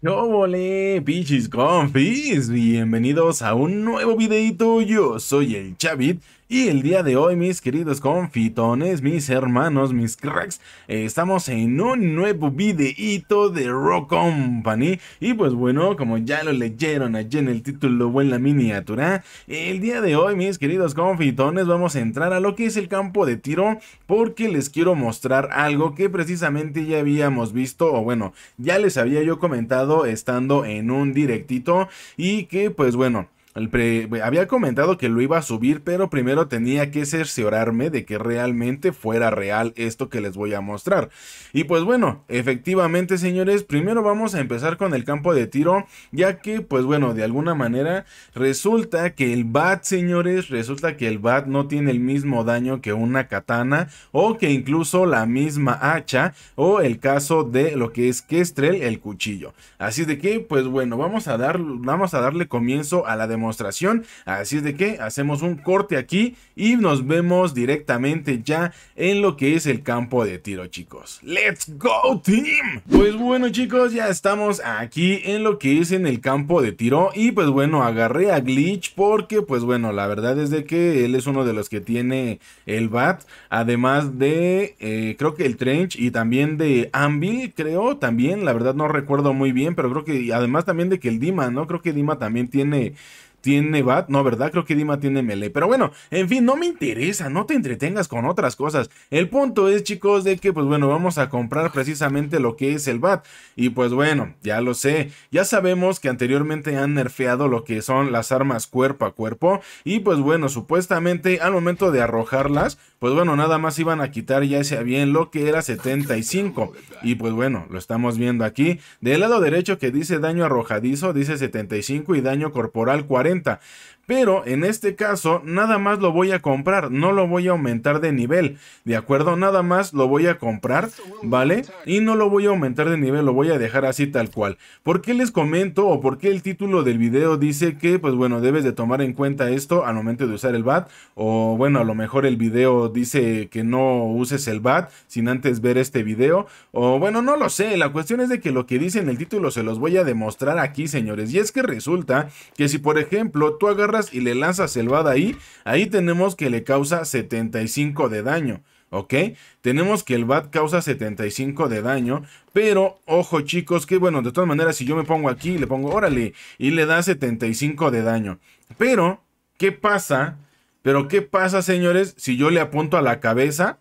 Yo volé, pichis confis, bienvenidos a un nuevo videito, yo soy el Chavit y el día de hoy, mis queridos confitones, mis hermanos, mis cracks, eh, estamos en un nuevo videíto de Rock Company. Y pues bueno, como ya lo leyeron allí en el título o en la miniatura, el día de hoy, mis queridos confitones, vamos a entrar a lo que es el campo de tiro porque les quiero mostrar algo que precisamente ya habíamos visto, o bueno, ya les había yo comentado estando en un directito y que pues bueno... Eh, había comentado que lo iba a subir, pero primero tenía que cerciorarme de que realmente fuera real esto que les voy a mostrar. Y pues bueno, efectivamente señores, primero vamos a empezar con el campo de tiro, ya que pues bueno, de alguna manera resulta que el bat señores, resulta que el bat no tiene el mismo daño que una katana o que incluso la misma hacha o el caso de lo que es Kestrel, el cuchillo. Así de que pues bueno, vamos a, dar, vamos a darle comienzo a la demostración Así es de que hacemos un corte aquí y nos vemos directamente ya en lo que es el campo de tiro, chicos. ¡Let's go, team! Pues bueno, chicos, ya estamos aquí en lo que es en el campo de tiro. Y pues bueno, agarré a Glitch porque, pues bueno, la verdad es de que él es uno de los que tiene el BAT. Además de, eh, creo que el Trench y también de Anvil, creo, también. La verdad no recuerdo muy bien, pero creo que, además también de que el Dima, ¿no? Creo que Dima también tiene tiene bat, no, ¿verdad? Creo que Dima tiene melee. Pero bueno, en fin, no me interesa, no te entretengas con otras cosas. El punto es, chicos, de que, pues bueno, vamos a comprar precisamente lo que es el bat. Y pues bueno, ya lo sé. Ya sabemos que anteriormente han nerfeado lo que son las armas cuerpo a cuerpo. Y pues bueno, supuestamente al momento de arrojarlas, pues bueno, nada más iban a quitar ya ese avión, lo que era 75. Y pues bueno, lo estamos viendo aquí. Del lado derecho que dice daño arrojadizo, dice 75 y daño corporal 40. Pero en este caso nada más lo voy a comprar, no lo voy a aumentar de nivel, ¿de acuerdo? Nada más lo voy a comprar, ¿vale? Y no lo voy a aumentar de nivel, lo voy a dejar así tal cual. ¿Por qué les comento o por qué el título del video dice que, pues bueno, debes de tomar en cuenta esto al momento de usar el BAT? O bueno, a lo mejor el video dice que no uses el BAT sin antes ver este video. O bueno, no lo sé, la cuestión es de que lo que dice en el título se los voy a demostrar aquí, señores. Y es que resulta que si por ejemplo tú agarras y le lanzas el selvada ahí, ahí tenemos que le causa 75 de daño. ¿ok? Tenemos que el bat causa 75 de daño, pero ojo chicos, que bueno, de todas maneras si yo me pongo aquí y le pongo órale y le da 75 de daño. Pero, ¿qué pasa? Pero, ¿qué pasa señores si yo le apunto a la cabeza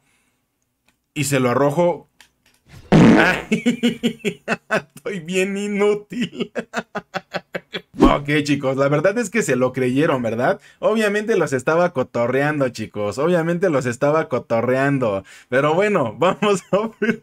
y se lo arrojo? Ay, estoy bien inútil. Ok, chicos, la verdad es que se lo creyeron, ¿verdad? Obviamente los estaba cotorreando, chicos. Obviamente los estaba cotorreando. Pero bueno, vamos a ver.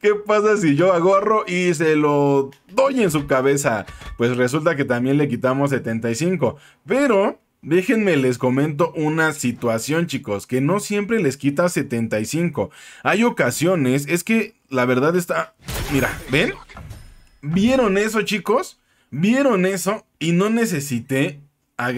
¿Qué pasa si yo agarro y se lo doy en su cabeza? Pues resulta que también le quitamos 75. Pero Déjenme les comento una situación chicos, que no siempre les quita 75. Hay ocasiones, es que la verdad está... Mira, ¿ven? ¿Vieron eso chicos? vieron eso y no necesité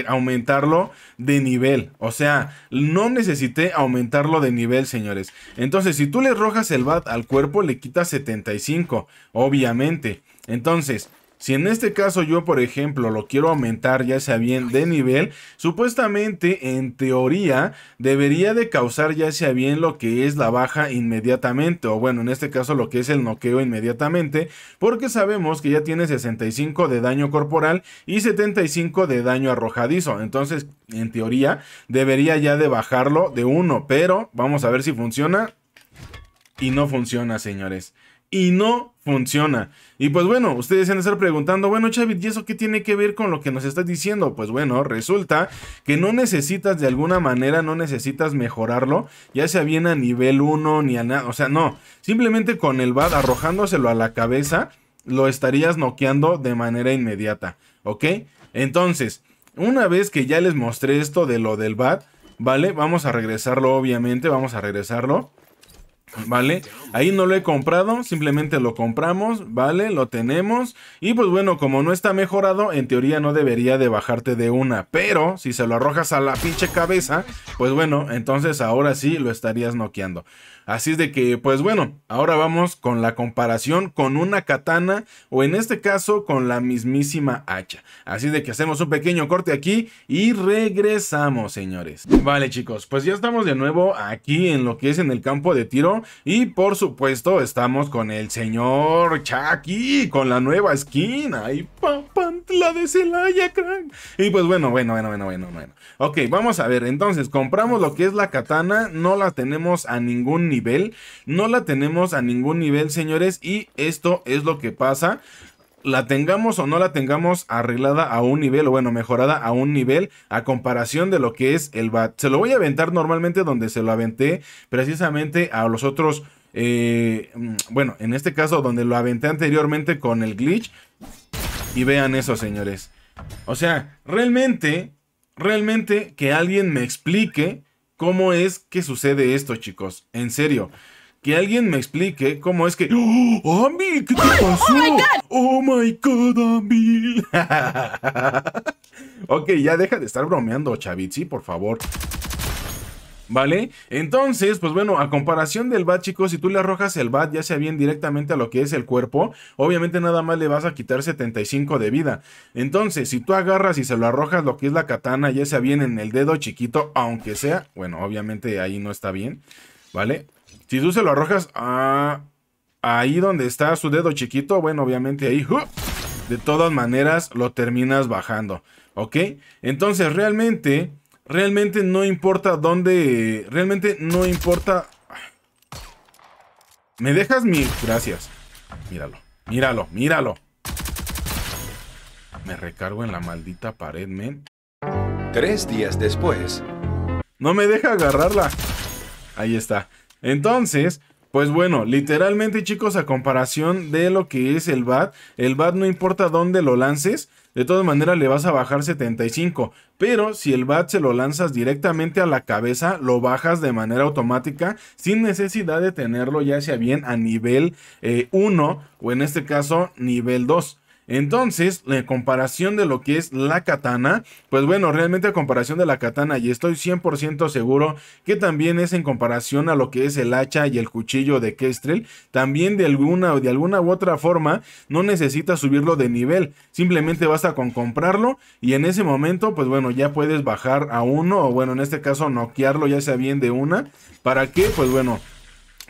aumentarlo de nivel. O sea, no necesité aumentarlo de nivel, señores. Entonces, si tú le rojas el bat al cuerpo, le quitas 75, obviamente. Entonces, si en este caso yo, por ejemplo, lo quiero aumentar ya sea bien de nivel, supuestamente en teoría debería de causar ya sea bien lo que es la baja inmediatamente, o bueno, en este caso lo que es el noqueo inmediatamente, porque sabemos que ya tiene 65 de daño corporal y 75 de daño arrojadizo, entonces en teoría debería ya de bajarlo de 1, pero vamos a ver si funciona. Y no funciona, señores y no funciona. Y pues bueno, ustedes han de estar preguntando, bueno Chavit, ¿y eso qué tiene que ver con lo que nos estás diciendo? Pues bueno, resulta que no necesitas de alguna manera, no necesitas mejorarlo, ya sea bien a nivel 1 ni a nada, o sea, no, simplemente con el BAD arrojándoselo a la cabeza, lo estarías noqueando de manera inmediata, ¿ok? Entonces, una vez que ya les mostré esto de lo del BAD, ¿vale? Vamos a regresarlo, obviamente, vamos a regresarlo. ¿Vale? Ahí no lo he comprado, simplemente lo compramos, ¿vale? Lo tenemos. Y pues bueno, como no está mejorado, en teoría no debería de bajarte de una. Pero si se lo arrojas a la pinche cabeza, pues bueno, entonces ahora sí lo estarías noqueando. Así es de que, pues bueno, ahora vamos con la comparación con una katana o en este caso con la mismísima hacha. Así de que hacemos un pequeño corte aquí y regresamos, señores. Vale, chicos, pues ya estamos de nuevo aquí en lo que es en el campo de tiro y por supuesto estamos con el señor Chucky con la nueva skin. Ay, papá la de Celaya, crack. Y pues bueno, bueno, bueno, bueno, bueno, bueno. Ok, vamos a ver. Entonces, compramos lo que es la katana. No la tenemos a ningún nivel. No la tenemos a ningún nivel, señores. Y esto es lo que pasa la tengamos o no la tengamos arreglada a un nivel, o bueno, mejorada a un nivel, a comparación de lo que es el BAT. Se lo voy a aventar normalmente donde se lo aventé precisamente a los otros. Eh, mm, bueno, en este caso, donde lo aventé anteriormente con el glitch y vean eso, señores. O sea, realmente, realmente que alguien me explique cómo es que sucede esto, chicos. En serio. Que alguien me explique cómo es que... ¡Oh, ¿Qué te ¡Oh, oh, pasó? ¡Oh, my God, ¡Ami! ok, ya deja de estar bromeando, Chavitsi, por favor. ¿vale? Entonces, pues bueno, a comparación del bat, chicos, si tú le arrojas el bat, ya sea bien directamente a lo que es el cuerpo, obviamente nada más le vas a quitar 75 de vida. Entonces, si tú agarras y se lo arrojas lo que es la katana, ya sea bien en el dedo chiquito, aunque sea, bueno, obviamente ahí no está bien, ¿vale? Si tú se lo arrojas a... Ahí donde está su dedo chiquito, bueno, obviamente ahí... ¡uh! De todas maneras, lo terminas bajando. ¿Ok? Entonces, realmente, Realmente no importa dónde... Realmente no importa... ¿Me dejas mi...? Gracias. Míralo, míralo, míralo. Me recargo en la maldita pared, men. Tres días después. No me deja agarrarla. Ahí está. Entonces, pues bueno, literalmente chicos, a comparación de lo que es el BAT, el BAT no importa dónde lo lances, de todas maneras le vas a bajar 75, pero si el BAT se lo lanzas directamente a la cabeza, lo bajas de manera automática sin necesidad de tenerlo ya sea bien a nivel 1 eh, o en este caso nivel 2. Entonces, la comparación de lo que es la katana, pues bueno, realmente a comparación de la katana, y estoy 100% seguro que también es en comparación a lo que es el hacha y el cuchillo de Kestrel, también de alguna de alguna u otra forma no necesitas subirlo de nivel, simplemente basta con comprarlo y en ese momento, pues bueno, ya puedes bajar a uno o bueno, en este caso noquearlo ya sea bien de una, para que, pues bueno,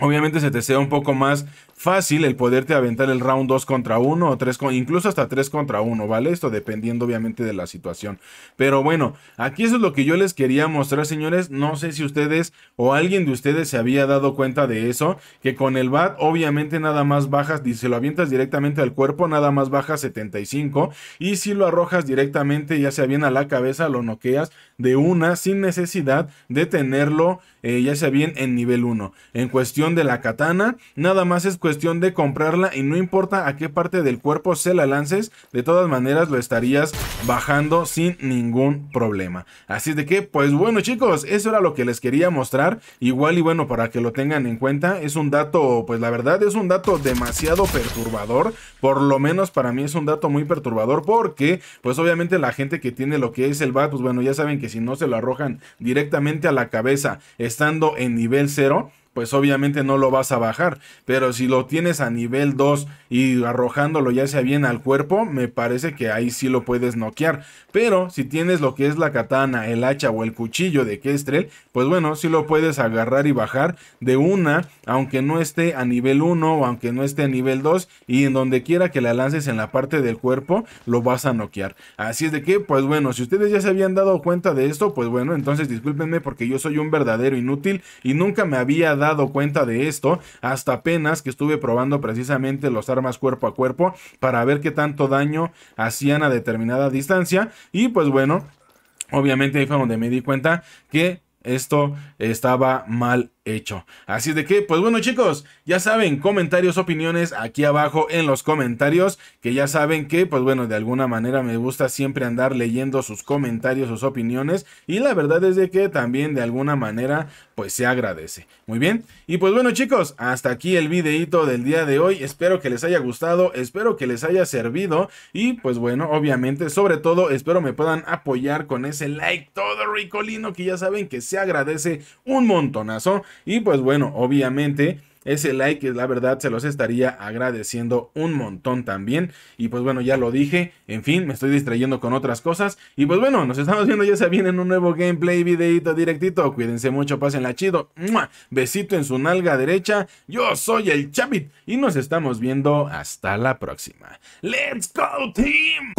Obviamente se te sea un poco más fácil el poderte aventar el round 2 contra 1 o 3, incluso hasta 3 contra 1, ¿vale? Esto dependiendo obviamente de la situación. Pero bueno, aquí eso es lo que yo les quería mostrar, señores. No sé si ustedes o alguien de ustedes se había dado cuenta de eso, que con el BAT obviamente nada más bajas, Se lo avientas directamente al cuerpo, nada más bajas 75 y si lo arrojas directamente ya sea bien a la cabeza, lo noqueas de una sin necesidad de tenerlo eh, ya sea bien en nivel 1. En cuestión de la katana, nada más es cuestión de comprarla y no importa a qué parte del cuerpo se la lances, de todas maneras lo estarías bajando sin ningún problema. Así de que, pues bueno chicos, eso era lo que les quería mostrar. Igual y bueno, para que lo tengan en cuenta, es un dato, pues la verdad es un dato demasiado perturbador. Por lo menos para mí es un dato muy perturbador porque, pues obviamente la gente que tiene lo que es el BAT. pues bueno, ya saben que si no se lo arrojan directamente a la cabeza estando en nivel 0, pues obviamente no lo vas a bajar. Pero si lo tienes a nivel 2 y arrojándolo ya sea bien al cuerpo, me parece que ahí sí lo puedes noquear. Pero si tienes lo que es la katana, el hacha o el cuchillo de Kestrel, pues bueno, sí lo puedes agarrar y bajar de una, aunque no esté a nivel 1 o aunque no esté a nivel 2 y en donde quiera que la lances en la parte del cuerpo, lo vas a noquear. Así es de que, pues bueno, si ustedes ya se habían dado cuenta de esto, pues bueno, entonces discúlpenme porque yo soy un verdadero inútil y nunca me había dado dado cuenta de esto hasta apenas que estuve probando precisamente los armas cuerpo a cuerpo para ver qué tanto daño hacían a determinada distancia. Y pues bueno, obviamente ahí fue donde me di cuenta que esto estaba mal hecho. Así de que, pues bueno chicos, ya saben, comentarios, opiniones aquí abajo en los comentarios, que ya saben que, pues bueno, de alguna manera me gusta siempre andar leyendo sus comentarios, sus opiniones, y la verdad es de que también de alguna manera, pues se agradece. Muy bien. Y pues bueno chicos, hasta aquí el videito del día de hoy. Espero que les haya gustado, espero que les haya servido. Y pues bueno, obviamente, sobre todo, espero me puedan apoyar con ese like todo ricolino que ya saben que se agradece un montonazo. Y pues bueno, obviamente ese like, la verdad se los estaría agradeciendo un montón también. Y pues bueno, ya lo dije, en fin, me estoy distrayendo con otras cosas. Y pues bueno, nos estamos viendo ya se viene en un nuevo gameplay, videito directito. Cuídense mucho, la chido. Besito en su nalga derecha. Yo soy el Chapit y nos estamos viendo hasta la próxima. ¡Let's go, team!